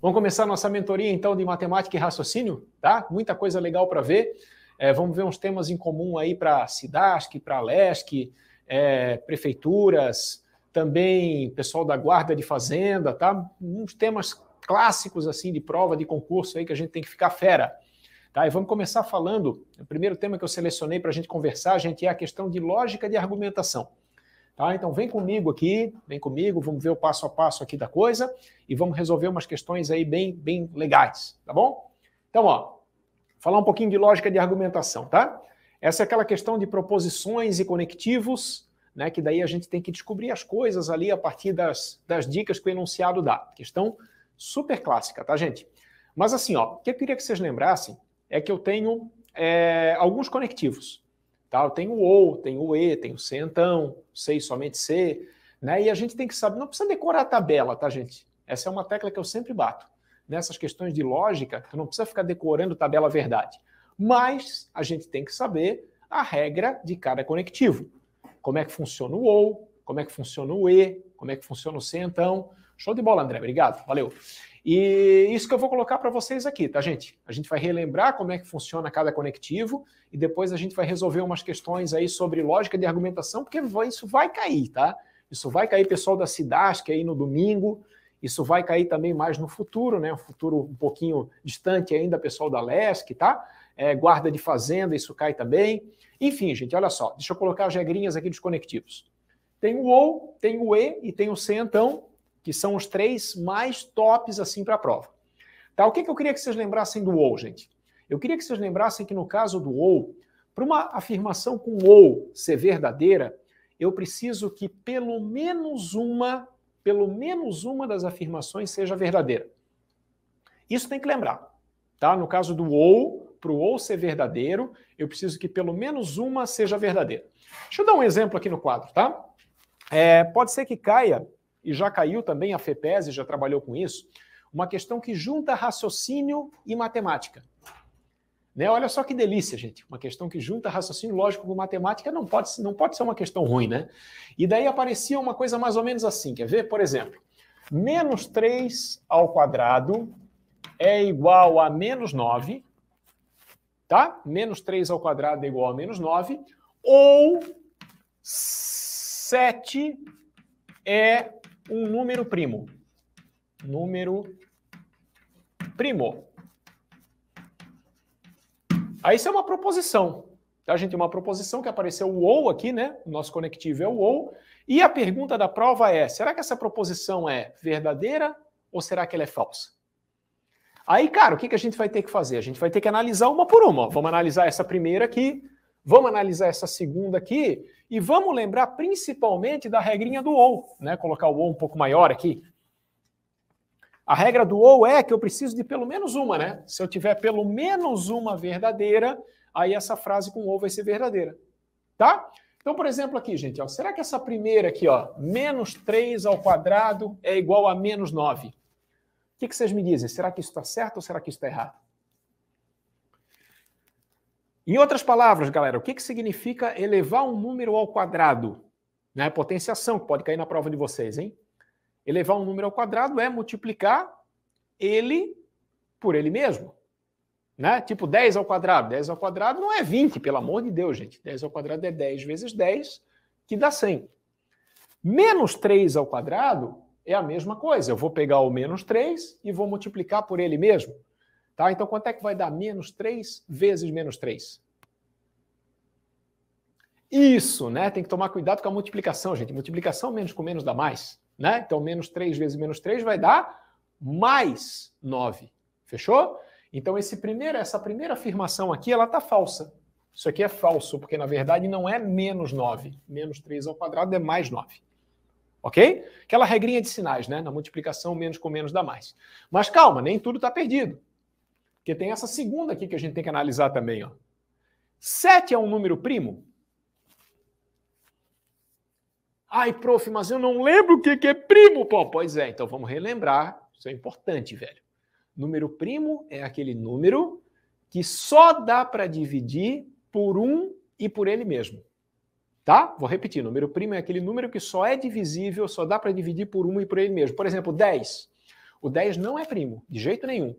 Vamos começar nossa mentoria então de matemática e raciocínio, tá? Muita coisa legal para ver. É, vamos ver uns temas em comum aí para SIDASC, para LESC, é, prefeituras, também pessoal da guarda de fazenda, tá? Uns temas clássicos assim de prova, de concurso aí que a gente tem que ficar fera. Tá, e vamos começar falando. O primeiro tema que eu selecionei para a gente conversar, gente, é a questão de lógica de argumentação. Tá? Então vem comigo aqui, vem comigo, vamos ver o passo a passo aqui da coisa e vamos resolver umas questões aí bem, bem legais, tá bom? Então, ó, falar um pouquinho de lógica de argumentação, tá? Essa é aquela questão de proposições e conectivos, né? Que daí a gente tem que descobrir as coisas ali a partir das, das dicas que o enunciado dá. Questão super clássica, tá, gente? Mas assim, ó, o que eu queria que vocês lembrassem é que eu tenho é, alguns conectivos. Tal. Tem o ou, tem o e, tem o c então, sei somente c, né? E a gente tem que saber, não precisa decorar a tabela, tá, gente? Essa é uma tecla que eu sempre bato. Nessas questões de lógica, tu não precisa ficar decorando tabela verdade. Mas a gente tem que saber a regra de cada conectivo. Como é que funciona o ou, como é que funciona o e, como é que funciona o c, então, Show de bola, André. Obrigado. Valeu. E isso que eu vou colocar para vocês aqui, tá, gente? A gente vai relembrar como é que funciona cada conectivo e depois a gente vai resolver umas questões aí sobre lógica de argumentação, porque isso vai cair, tá? Isso vai cair, pessoal da Cidasc aí no domingo. Isso vai cair também mais no futuro, né? Um futuro um pouquinho distante ainda, pessoal da LESC, tá? É, guarda de fazenda, isso cai também. Enfim, gente, olha só. Deixa eu colocar as regrinhas aqui dos conectivos. Tem o OU, tem o E e tem o C, então que são os três mais tops assim para a prova. Tá, o que, que eu queria que vocês lembrassem do OU, gente? Eu queria que vocês lembrassem que no caso do OU, para uma afirmação com OU ser verdadeira, eu preciso que pelo menos uma, pelo menos uma das afirmações seja verdadeira. Isso tem que lembrar, tá? No caso do OU, para o OU ser verdadeiro, eu preciso que pelo menos uma seja verdadeira. Deixa eu dar um exemplo aqui no quadro, tá? É, pode ser que caia e já caiu também a FEPES, já trabalhou com isso, uma questão que junta raciocínio e matemática. Né? Olha só que delícia, gente. Uma questão que junta raciocínio lógico com matemática não pode, não pode ser uma questão ruim, né? E daí aparecia uma coisa mais ou menos assim. Quer ver? Por exemplo, menos 3 ao quadrado é igual a menos 9, tá? Menos 3 ao quadrado é igual a menos 9, ou 7 é um número primo. Número primo. Aí isso é uma proposição. Tá, gente? tem Uma proposição que apareceu o ou aqui, né? O nosso conectivo é o ou. E a pergunta da prova é: será que essa proposição é verdadeira ou será que ela é falsa? Aí, cara, o que, que a gente vai ter que fazer? A gente vai ter que analisar uma por uma. Vamos analisar essa primeira aqui, Vamos analisar essa segunda aqui e vamos lembrar principalmente da regrinha do OU, né? Colocar o OU um pouco maior aqui. A regra do OU é que eu preciso de pelo menos uma, né? Se eu tiver pelo menos uma verdadeira, aí essa frase com OU vai ser verdadeira, tá? Então, por exemplo, aqui, gente, ó, será que essa primeira aqui, ó, menos 3 ao quadrado é igual a menos 9? O que, que vocês me dizem? Será que isso está certo ou será que isso está errado? Em outras palavras, galera, o que, que significa elevar um número ao quadrado? Né? Potenciação, que pode cair na prova de vocês, hein? Elevar um número ao quadrado é multiplicar ele por ele mesmo. Né? Tipo 10 ao quadrado. 10 ao quadrado não é 20, pelo amor de Deus, gente. 10 ao quadrado é 10 vezes 10, que dá 100. Menos 3 ao quadrado é a mesma coisa. Eu vou pegar o menos 3 e vou multiplicar por ele mesmo. Tá? Então, quanto é que vai dar menos 3 vezes menos 3? Isso, né? Tem que tomar cuidado com a multiplicação, gente. Multiplicação menos com menos dá mais, né? Então, menos 3 vezes menos 3 vai dar mais 9. Fechou? Então, esse primeiro, essa primeira afirmação aqui, ela está falsa. Isso aqui é falso, porque na verdade não é menos 9. Menos 3 ao quadrado é mais 9. Ok? Aquela regrinha de sinais, né? Na multiplicação, menos com menos dá mais. Mas calma, nem tudo está perdido. Porque tem essa segunda aqui que a gente tem que analisar também. Ó. 7 é um número primo? Ai, prof, mas eu não lembro o que, que é primo. Pô, pois é, então vamos relembrar. Isso é importante, velho. Número primo é aquele número que só dá para dividir por um e por ele mesmo. Tá? Vou repetir. Número primo é aquele número que só é divisível, só dá para dividir por um e por ele mesmo. Por exemplo, 10. O 10 não é primo, de jeito nenhum.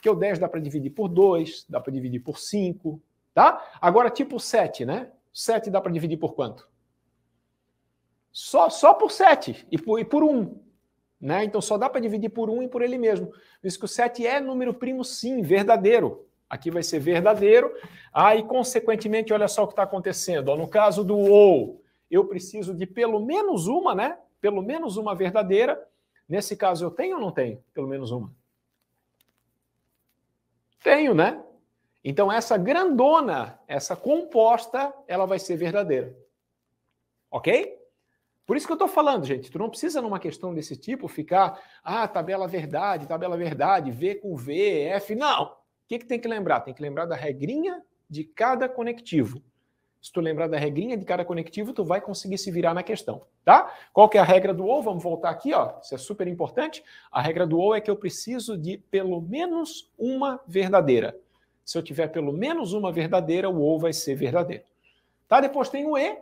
Porque o 10 dá para dividir por 2, dá para dividir por 5, tá? Agora, tipo 7, né? 7 dá para dividir por quanto? Só, só por 7 e por, e por 1. Né? Então só dá para dividir por 1 e por ele mesmo. Por isso que o 7 é número primo, sim, verdadeiro. Aqui vai ser verdadeiro. Aí, ah, consequentemente, olha só o que está acontecendo. Ó, no caso do ou, eu preciso de pelo menos uma, né? Pelo menos uma verdadeira. Nesse caso, eu tenho ou não tenho? Pelo menos uma. Tenho, né? Então essa grandona, essa composta, ela vai ser verdadeira. Ok? Por isso que eu estou falando, gente. Tu não precisa, numa questão desse tipo, ficar, ah, tabela verdade, tabela verdade, V com V, F. Não! O que, que tem que lembrar? Tem que lembrar da regrinha de cada conectivo. Se tu lembrar da regrinha de cada conectivo, tu vai conseguir se virar na questão, tá? Qual que é a regra do OU? Vamos voltar aqui, ó. Isso é super importante. A regra do OU é que eu preciso de pelo menos uma verdadeira. Se eu tiver pelo menos uma verdadeira, o OU vai ser verdadeiro. Tá? Depois tem o E.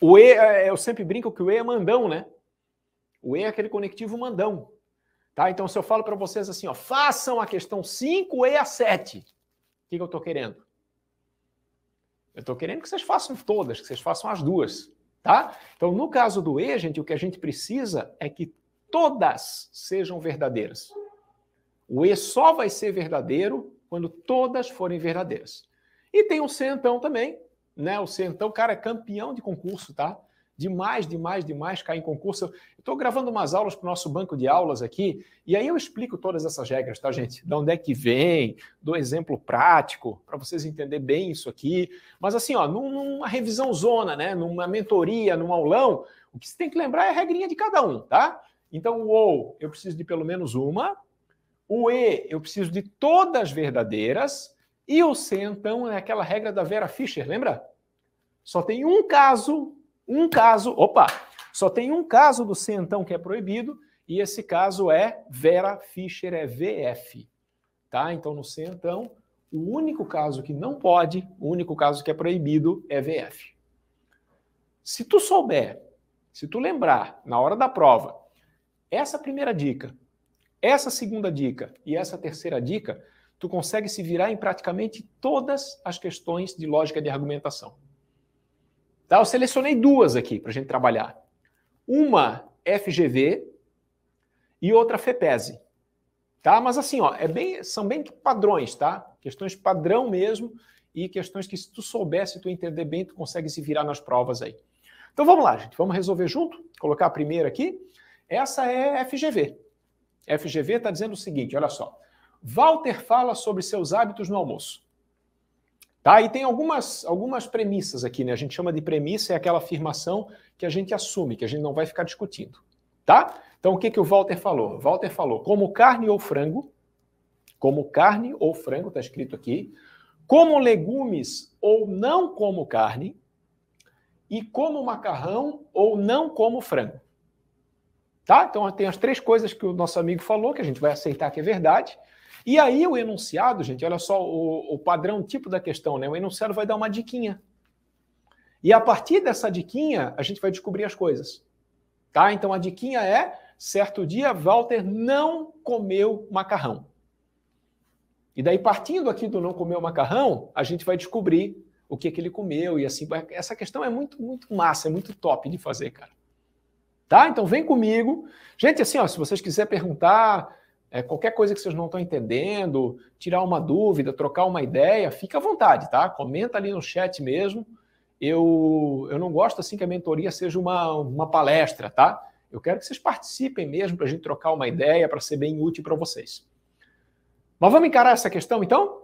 O E, é, eu sempre brinco que o E é mandão, né? O E é aquele conectivo mandão. Tá? Então, se eu falo para vocês assim, ó, façam a questão 5 E a é 7, o que, que eu estou querendo? Eu estou querendo que vocês façam todas, que vocês façam as duas, tá? Então, no caso do E, gente, o que a gente precisa é que todas sejam verdadeiras. O E só vai ser verdadeiro quando todas forem verdadeiras. E tem o C então também, né? O C então, cara, é campeão de concurso, tá? demais, demais, demais cair em concurso. Estou gravando umas aulas para o nosso banco de aulas aqui, e aí eu explico todas essas regras, tá, gente? De onde é que vem, Do exemplo prático, para vocês entenderem bem isso aqui. Mas assim, ó, numa revisão zona, né? Numa mentoria, num aulão, o que você tem que lembrar é a regrinha de cada um, tá? Então, o ou eu preciso de pelo menos uma, o e eu preciso de todas verdadeiras, e o c, então, é aquela regra da Vera Fischer, lembra? Só tem um caso um caso, opa, só tem um caso do centão que é proibido, e esse caso é Vera Fischer, é VF. Tá? Então, no centão, o único caso que não pode, o único caso que é proibido é VF. Se tu souber, se tu lembrar na hora da prova, essa primeira dica, essa segunda dica e essa terceira dica, tu consegue se virar em praticamente todas as questões de lógica de argumentação. Tá? Eu selecionei duas aqui para a gente trabalhar. Uma é FGV e outra FEPESE. Tá? Mas assim, ó, é bem, são bem padrões, tá? Questões padrão mesmo e questões que se tu soubesse, tu entender bem, tu consegue se virar nas provas aí. Então vamos lá, gente, vamos resolver junto? Colocar a primeira aqui. Essa é FGV. FGV está dizendo o seguinte, olha só. Walter fala sobre seus hábitos no almoço. Tá? E tem algumas, algumas premissas aqui, né? A gente chama de premissa é aquela afirmação que a gente assume, que a gente não vai ficar discutindo. Tá? Então o que, que o Walter falou? Walter falou: como carne ou frango, como carne ou frango, está escrito aqui, como legumes ou não como carne, e como macarrão ou não como frango. Tá? Então tem as três coisas que o nosso amigo falou, que a gente vai aceitar que é verdade. E aí o enunciado, gente, olha só o, o padrão tipo da questão, né? O enunciado vai dar uma diquinha. E a partir dessa diquinha, a gente vai descobrir as coisas. Tá? Então a diquinha é: certo dia Walter não comeu macarrão. E daí partindo aqui do não comer macarrão, a gente vai descobrir o que, que ele comeu e assim, essa questão é muito muito massa, é muito top de fazer, cara. Tá? Então vem comigo. Gente, assim, ó, se vocês quiserem perguntar, é, qualquer coisa que vocês não estão entendendo, tirar uma dúvida, trocar uma ideia, fica à vontade, tá? Comenta ali no chat mesmo. Eu, eu não gosto assim que a mentoria seja uma, uma palestra, tá? Eu quero que vocês participem mesmo para a gente trocar uma ideia, para ser bem útil para vocês. Mas vamos encarar essa questão então?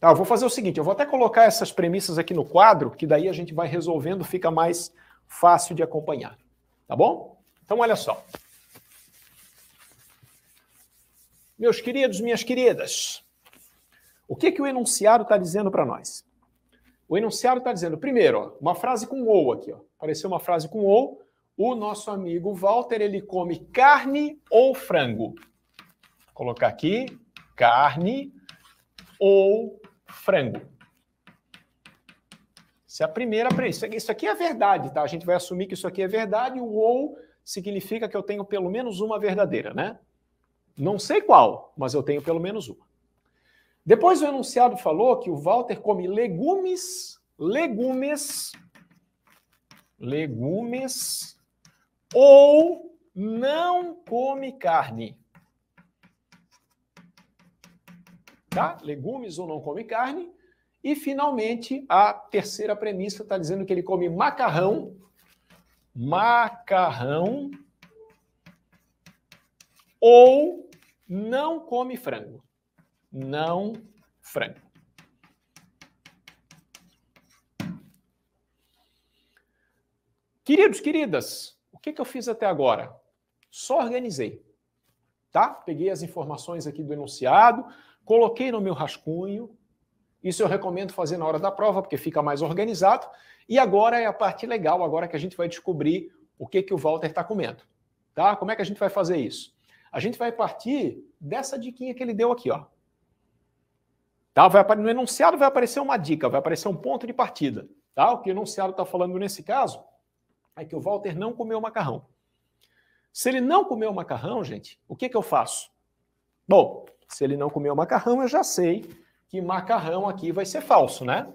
Tá, eu vou fazer o seguinte: eu vou até colocar essas premissas aqui no quadro, que daí a gente vai resolvendo, fica mais fácil de acompanhar. Tá bom? Então, olha só. Meus queridos, minhas queridas, o que, é que o enunciado está dizendo para nós? O enunciado está dizendo, primeiro, ó, uma frase com ou aqui. Ó. Apareceu uma frase com ou. O nosso amigo Walter, ele come carne ou frango? Vou colocar aqui, carne ou frango. Isso é a primeira... Isso aqui é verdade, tá? A gente vai assumir que isso aqui é verdade. O ou significa que eu tenho pelo menos uma verdadeira, né? Não sei qual, mas eu tenho pelo menos uma. Depois o enunciado falou que o Walter come legumes, legumes, legumes ou não come carne. Tá? Legumes ou não come carne. E, finalmente, a terceira premissa está dizendo que ele come macarrão, macarrão ou não come frango. Não frango. Queridos, queridas, o que, que eu fiz até agora? Só organizei. Tá? Peguei as informações aqui do enunciado, coloquei no meu rascunho. Isso eu recomendo fazer na hora da prova, porque fica mais organizado. E agora é a parte legal, agora que a gente vai descobrir o que, que o Walter está comendo. Tá? Como é que a gente vai fazer isso? A gente vai partir dessa diquinha que ele deu aqui, ó. Tá? Vai, no enunciado vai aparecer uma dica, vai aparecer um ponto de partida. Tá? O que o enunciado está falando nesse caso é que o Walter não comeu macarrão. Se ele não comeu macarrão, gente, o que, que eu faço? Bom, se ele não comeu macarrão, eu já sei que macarrão aqui vai ser falso, né?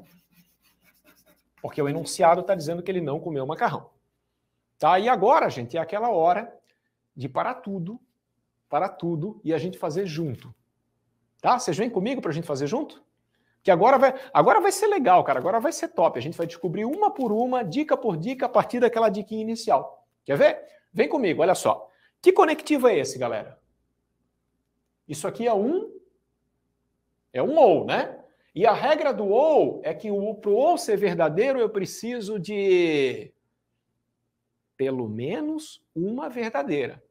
Porque o enunciado está dizendo que ele não comeu macarrão. Tá? E agora, gente, é aquela hora de parar tudo para tudo e a gente fazer junto. Tá? Vocês vêm comigo para a gente fazer junto? Que agora vai, agora vai ser legal, cara. Agora vai ser top. A gente vai descobrir uma por uma, dica por dica, a partir daquela dica inicial. Quer ver? Vem comigo, olha só. Que conectivo é esse, galera? Isso aqui é um. É um ou, né? E a regra do ou é que para o ou ser verdadeiro, eu preciso de pelo menos uma verdadeira.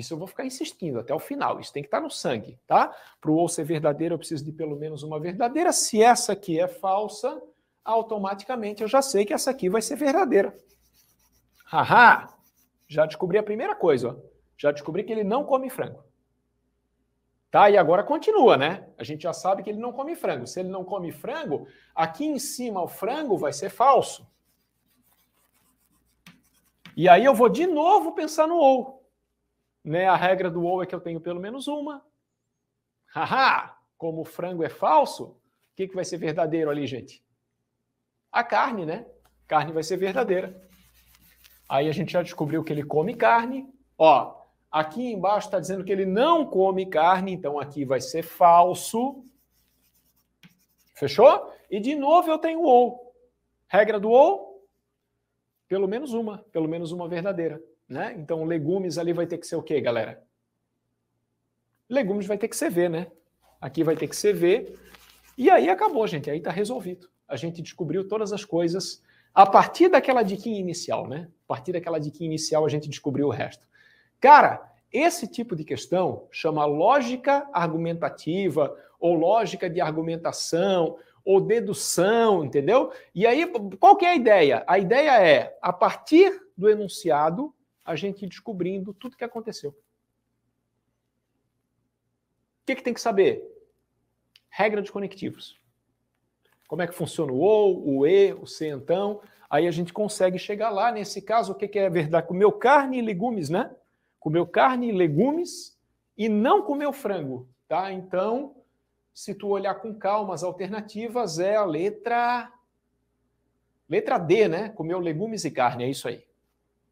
Isso eu vou ficar insistindo até o final. Isso tem que estar no sangue, tá? Para o ou ser verdadeiro, eu preciso de pelo menos uma verdadeira. Se essa aqui é falsa, automaticamente eu já sei que essa aqui vai ser verdadeira. Haha! Já descobri a primeira coisa, ó. Já descobri que ele não come frango. Tá? E agora continua, né? A gente já sabe que ele não come frango. Se ele não come frango, aqui em cima o frango vai ser falso. E aí eu vou de novo pensar no ou. Né? A regra do ou é que eu tenho pelo menos uma. Haha! Como o frango é falso, o que, que vai ser verdadeiro ali, gente? A carne, né? Carne vai ser verdadeira. Aí a gente já descobriu que ele come carne. Ó, aqui embaixo está dizendo que ele não come carne, então aqui vai ser falso. Fechou? E de novo eu tenho ou. Regra do ou? Pelo menos uma, pelo menos uma verdadeira né? Então, legumes ali vai ter que ser o quê, galera? Legumes vai ter que ser V, né? Aqui vai ter que ser V. E aí acabou, gente. Aí está resolvido. A gente descobriu todas as coisas a partir daquela dica inicial, né? A partir daquela dica inicial, a gente descobriu o resto. Cara, esse tipo de questão chama lógica argumentativa ou lógica de argumentação ou dedução, entendeu? E aí, qual que é a ideia? A ideia é, a partir do enunciado, a gente ir descobrindo tudo que aconteceu. O que, que tem que saber? Regra de conectivos. Como é que funciona o OU, o E, o C, então. Aí a gente consegue chegar lá. Nesse caso, o que, que é verdade? Comeu carne e legumes, né? Comeu carne e legumes e não comeu frango, tá? Então, se tu olhar com calma as alternativas, é a letra... Letra D, né? Comeu legumes e carne, é isso aí.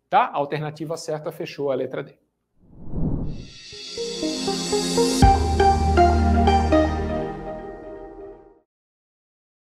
Tá? A alternativa certa fechou a letra D.